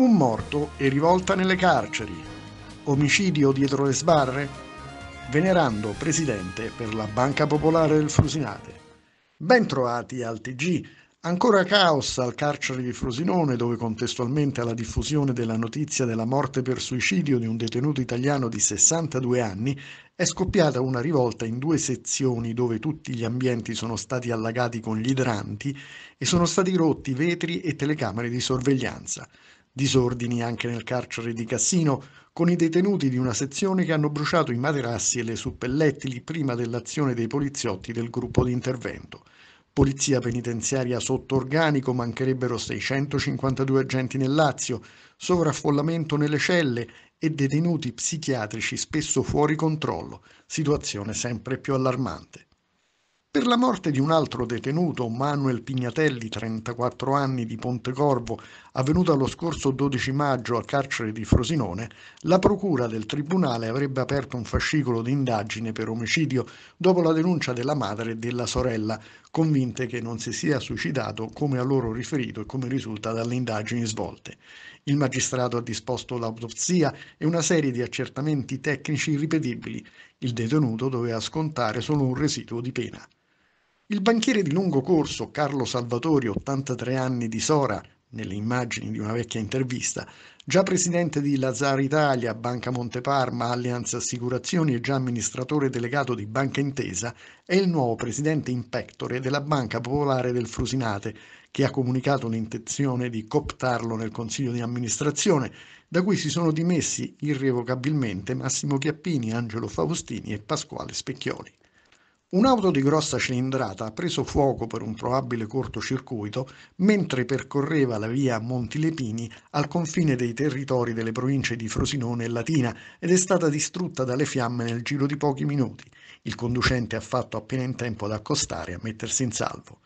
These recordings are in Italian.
Un morto e rivolta nelle carceri. Omicidio dietro le sbarre. Venerando presidente per la Banca Popolare del Frusinate. Bentrovati al TG. Ancora caos al carcere di Frosinone, dove contestualmente alla diffusione della notizia della morte per suicidio di un detenuto italiano di 62 anni, è scoppiata una rivolta in due sezioni dove tutti gli ambienti sono stati allagati con gli idranti e sono stati rotti vetri e telecamere di sorveglianza. Disordini anche nel carcere di Cassino, con i detenuti di una sezione che hanno bruciato i materassi e le suppellettili prima dell'azione dei poliziotti del gruppo di intervento. Polizia penitenziaria sotto organico mancherebbero 652 agenti nel Lazio, sovraffollamento nelle celle e detenuti psichiatrici spesso fuori controllo, situazione sempre più allarmante. Per la morte di un altro detenuto, Manuel Pignatelli, 34 anni di Pontecorvo, avvenuta lo scorso 12 maggio a carcere di Frosinone, la procura del tribunale avrebbe aperto un fascicolo di indagine per omicidio dopo la denuncia della madre e della sorella, convinte che non si sia suicidato come a loro riferito e come risulta dalle indagini svolte. Il magistrato ha disposto l'autopsia e una serie di accertamenti tecnici irripetibili. Il detenuto doveva scontare solo un residuo di pena. Il banchiere di lungo corso Carlo Salvatori, 83 anni di Sora, nelle immagini di una vecchia intervista, già presidente di Lazar Italia, Banca Monteparma, Allianz Assicurazioni e già amministratore delegato di Banca Intesa, è il nuovo presidente in pectore della Banca Popolare del Frusinate, che ha comunicato l'intenzione di cooptarlo nel consiglio di amministrazione, da cui si sono dimessi irrevocabilmente Massimo Chiappini, Angelo Faustini e Pasquale Specchioli. Un'auto di grossa cilindrata ha preso fuoco per un probabile cortocircuito mentre percorreva la via Montilepini al confine dei territori delle province di Frosinone e Latina ed è stata distrutta dalle fiamme nel giro di pochi minuti. Il conducente ha fatto appena in tempo ad accostare e a mettersi in salvo.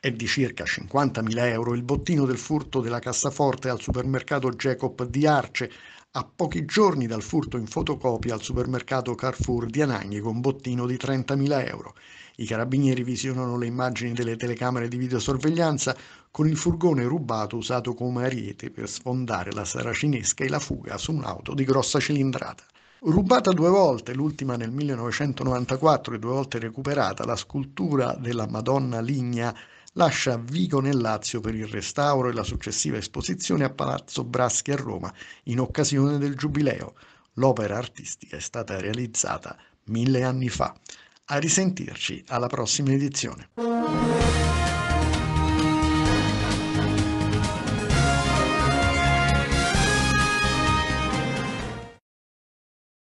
È di circa 50.000 euro il bottino del furto della cassaforte al supermercato Jacob di Arce a pochi giorni dal furto in fotocopia al supermercato Carrefour di Anagni con bottino di 30.000 euro. I carabinieri visionano le immagini delle telecamere di videosorveglianza con il furgone rubato usato come ariete per sfondare la saracinesca e la fuga su un'auto di grossa cilindrata. Rubata due volte, l'ultima nel 1994 e due volte recuperata, la scultura della Madonna Ligna lascia Vigo nel Lazio per il restauro e la successiva esposizione a Palazzo Braschi a Roma in occasione del Giubileo. L'opera artistica è stata realizzata mille anni fa. A risentirci alla prossima edizione.